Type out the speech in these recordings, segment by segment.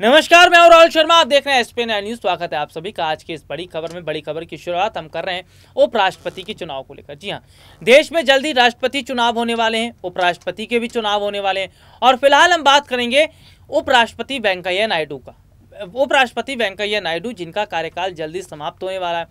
नमस्कार मैं राहुल शर्मा आप देख रहे हैं एसपी नाइन न्यूज स्वागत है आप सभी का आज की इस बड़ी खबर में बड़ी खबर की शुरुआत हम कर रहे हैं उपराष्ट्रपति के चुनाव को लेकर जी हाँ देश में जल्दी राष्ट्रपति चुनाव होने वाले हैं उपराष्ट्रपति के भी चुनाव होने वाले हैं और फिलहाल हम बात करेंगे उपराष्ट्रपति वेंकैया नायडू का उपराष्ट्रपति वेंकैया नायडू जिनका कार्यकाल जल्दी समाप्त होने वाला है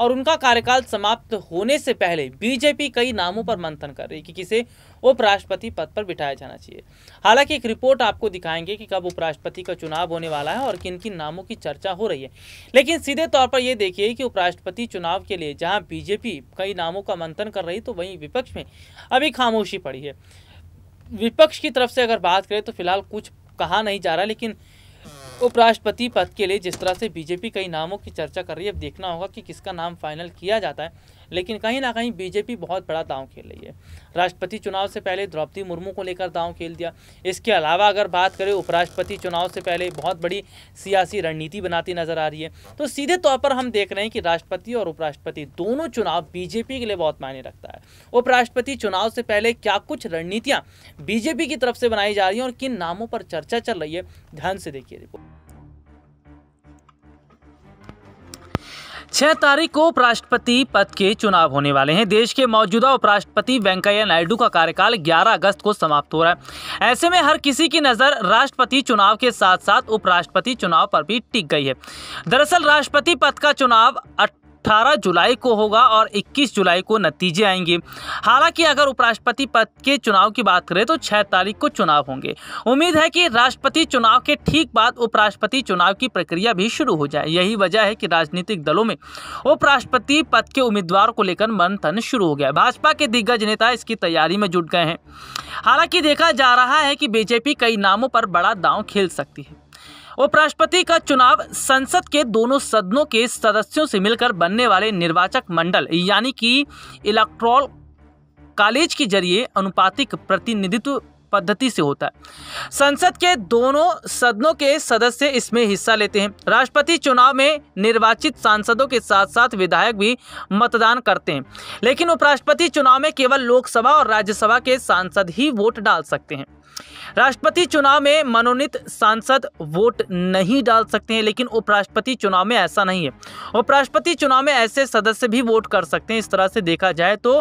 और उनका कार्यकाल समाप्त होने से पहले बीजेपी कई नामों पर मंथन कर रही कि किसे उपराष्ट्रपति पद पर बिठाया जाना चाहिए हालांकि एक रिपोर्ट आपको दिखाएंगे कि कब उपराष्ट्रपति का चुनाव होने वाला है और किन किन नामों की चर्चा हो रही है लेकिन सीधे तौर पर यह देखिए कि उपराष्ट्रपति चुनाव के लिए जहां बीजेपी कई नामों का मंथन कर रही तो वहीं विपक्ष में अभी खामोशी पड़ी है विपक्ष की तरफ से अगर बात करें तो फिलहाल कुछ कहा नहीं जा रहा लेकिन उपराष्ट्रपति पद के लिए जिस तरह से बीजेपी कई नामों की चर्चा कर रही है अब देखना होगा कि किसका नाम फाइनल किया जाता है लेकिन कहीं ना कहीं बीजेपी बहुत बड़ा दाव खेल रही है राष्ट्रपति चुनाव से पहले द्रौपदी मुर्मू को लेकर दाव खेल दिया इसके अलावा अगर बात करें उपराष्ट्रपति चुनाव से पहले बहुत बड़ी सियासी रणनीति बनाती नजर आ रही है तो सीधे तौर पर हम देख रहे हैं कि राष्ट्रपति और उपराष्ट्रपति दोनों चुनाव बीजेपी के लिए बहुत मायने रखता है उपराष्ट्रपति चुनाव से पहले क्या कुछ रणनीतियाँ बीजेपी की तरफ से बनाई जा रही हैं और किन नामों पर चर्चा चल रही है ध्यान से देखिए रिपोर्ट छह तारीख को उपराष्ट्रपति पद के चुनाव होने वाले हैं देश के मौजूदा उपराष्ट्रपति वेंकैया नायडू का कार्यकाल 11 अगस्त को समाप्त हो रहा है ऐसे में हर किसी की नज़र राष्ट्रपति चुनाव के साथ साथ उपराष्ट्रपति चुनाव पर भी टिक गई है दरअसल राष्ट्रपति पद का चुनाव अट... 18 जुलाई को होगा और 21 जुलाई को नतीजे आएंगे हालांकि अगर उपराष्ट्रपति पद के चुनाव की बात करें तो 6 तारीख को चुनाव होंगे उम्मीद है कि राष्ट्रपति चुनाव के ठीक बाद उपराष्ट्रपति चुनाव की प्रक्रिया भी शुरू हो जाए यही वजह है कि राजनीतिक दलों में उपराष्ट्रपति पद के उम्मीदवार को लेकर मंथन शुरू हो गया भाजपा के दिग्गज नेता इसकी तैयारी में जुट गए हैं हालांकि देखा जा रहा है कि बीजेपी कई नामों पर बड़ा दांव खेल सकती है उपराष्ट्रपति का चुनाव संसद के दोनों सदनों के सदस्यों से मिलकर बनने वाले निर्वाचक मंडल यानी कि इलेक्ट्रॉल कॉलेज के जरिए अनुपातिक प्रतिनिधित्व पद्धति से होता है संसद के दोनों सदनों के सदस्य इसमें हिस्सा लेते हैं राष्ट्रपति चुनाव में निर्वाचित सांसदों के साथ साथ विधायक भी मतदान करते हैं लेकिन उपराष्ट्रपति चुनाव में केवल लोकसभा और राज्यसभा के सांसद ही वोट डाल सकते हैं राष्ट्रपति चुनाव में मनोनीत सांसद वोट नहीं डाल सकते हैं लेकिन उपराष्ट्रपति चुनाव में ऐसा नहीं है उपराष्ट्रपति चुनाव में ऐसे सदस्य भी वोट कर सकते हैं इस तरह से देखा जाए तो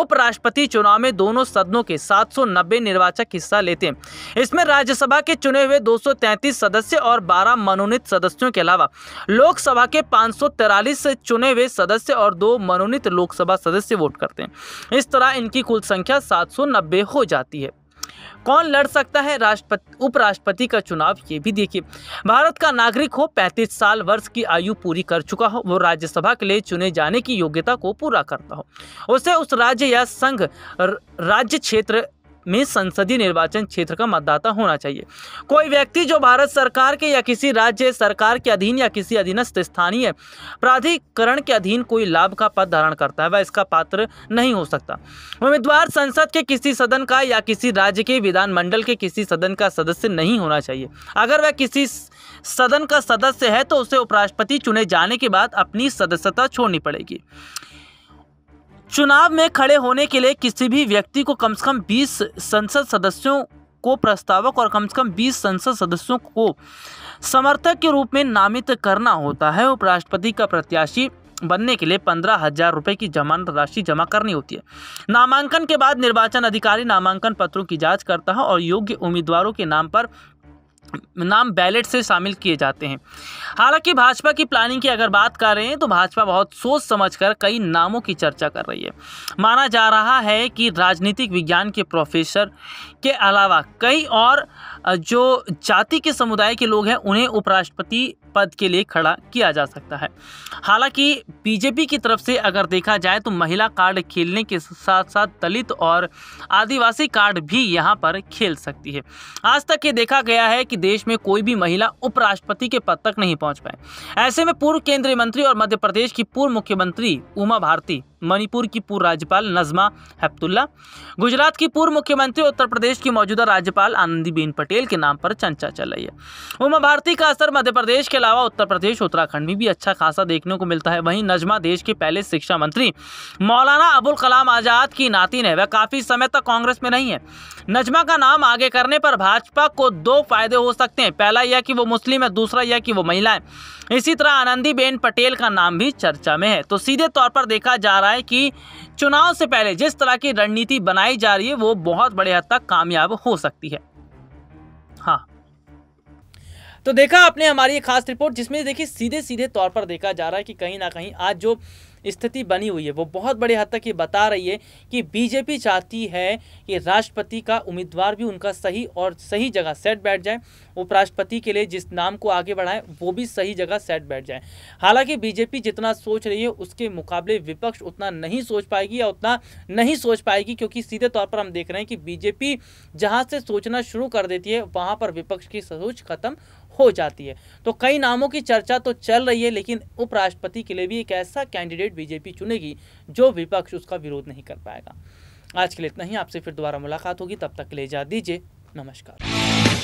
उपराष्ट्रपति चुनाव में दोनों सदनों के 790 निर्वाचक हिस्सा लेते हैं इसमें राज्यसभा के चुने हुए 233 सदस्य और 12 मनोनीत सदस्यों के अलावा लोकसभा के पाँच चुने हुए सदस्य और दो मनोनीत लोकसभा सदस्य वोट करते हैं इस तरह इनकी कुल संख्या सात हो जाती है कौन लड़ सकता है राष्ट्रपति उपराष्ट्रपति का चुनाव ये भी देखिए भारत का नागरिक हो 35 साल वर्ष की आयु पूरी कर चुका हो वो राज्यसभा के लिए चुने जाने की योग्यता को पूरा करता हो उसे उस राज्य या संघ राज्य क्षेत्र में संसदीय निर्वाचन क्षेत्र का मतदाता होना चाहिए कोई व्यक्ति जो भारत सरकार के या किसी राज्य सरकार के अधीन या किसी अधीनस्थ स्थानीय प्राधिकरण के अधीन कोई लाभ का पद धारण करता है वह इसका पात्र नहीं हो सकता उम्मीदवार संसद के किसी सदन का या किसी राज्य के विधानमंडल के किसी सदन का सदस्य नहीं होना चाहिए अगर वह किसी सदन का सदस्य है तो उसे उपराष्ट्रपति चुने जाने के बाद अपनी सदस्यता छोड़नी पड़ेगी चुनाव में खड़े होने के लिए किसी भी व्यक्ति को कम से कम 20 संसद सदस्यों को प्रस्तावक और कम से कम 20 संसद सदस्यों को समर्थक के रूप में नामित करना होता है उपराष्ट्रपति का प्रत्याशी बनने के लिए पंद्रह हजार रुपये की जमानत राशि जमा करनी होती है नामांकन के बाद निर्वाचन अधिकारी नामांकन पत्रों की जांच करता है और योग्य उम्मीदवारों के नाम पर नाम बैलेट से शामिल किए जाते हैं हालांकि भाजपा की प्लानिंग की अगर बात कर रहे हैं तो भाजपा बहुत सोच समझकर कई नामों की चर्चा कर रही है माना जा रहा है कि राजनीतिक विज्ञान के प्रोफेसर के अलावा कई और जो जाति के समुदाय के लोग हैं उन्हें उपराष्ट्रपति पद के लिए खड़ा किया जा सकता है हालांकि बीजेपी की तरफ से अगर देखा जाए तो महिला कार्ड खेलने के साथ साथ दलित और आदिवासी कार्ड भी यहाँ पर खेल सकती है आज तक ये देखा गया है कि देश में कोई भी महिला उपराष्ट्रपति के पद तक नहीं पहुँच पाए ऐसे में पूर्व केंद्रीय मंत्री और मध्य प्रदेश की पूर्व मुख्यमंत्री उमा भारती मणिपुर की पूर्व राज्यपाल नजमा हेप्तुल्ला गुजरात की पूर्व मुख्यमंत्री उत्तर प्रदेश की मौजूदा राज्यपाल आनंदीबेन पटेल के नाम पर चर्चा चल रही है उमा भारती का असर मध्य प्रदेश के अलावा उत्तर प्रदेश उत्तराखंड में भी अच्छा खासा देखने को मिलता है वहीं नजमा देश के पहले शिक्षा मंत्री मौलाना अबुल कलाम आज़ाद की नातिन है वह काफ़ी समय तक कांग्रेस में नहीं है नजमा का नाम आगे करने पर भाजपा को दो फायदे हो सकते हैं पहला यह कि वो मुस्लिम है दूसरा यह कि वो महिला है इसी तरह आनंदीबेन पटेल का नाम भी चर्चा में है तो सीधे तौर पर देखा जा रहा रहा है कि चुनाव से पहले जिस तरह की रणनीति बनाई जा रही है वो बहुत बड़े हद तक कामयाब हो सकती है हाँ तो देखा आपने हमारी खास रिपोर्ट जिसमें देखिए सीधे सीधे तौर पर देखा जा रहा है कि कहीं ना कहीं आज जो स्थिति बनी हुई है वो बहुत बड़े हद तक ये बता रही है कि बीजेपी चाहती है कि राष्ट्रपति का उम्मीदवार भी उनका सही और सही जगह सेट बैठ जाए उपराष्ट्रपति के लिए जिस नाम को आगे बढ़ाएं वो भी सही जगह सेट बैठ जाए हालांकि बीजेपी जितना सोच रही है उसके मुकाबले विपक्ष उतना नहीं सोच पाएगी या उतना नहीं सोच पाएगी क्योंकि सीधे तौर पर हम देख रहे हैं कि बीजेपी जहाँ से सोचना शुरू कर देती है वहाँ पर विपक्ष की सोच खत्म हो जाती है तो कई नामों की चर्चा तो चल रही है लेकिन उपराष्ट्रपति के लिए भी एक ऐसा कैंडिडेट बीजेपी चुनेगी जो विपक्ष उसका विरोध नहीं कर पाएगा आज के लिए इतना ही आपसे फिर दोबारा मुलाकात होगी तब तक ले जा दीजिए नमस्कार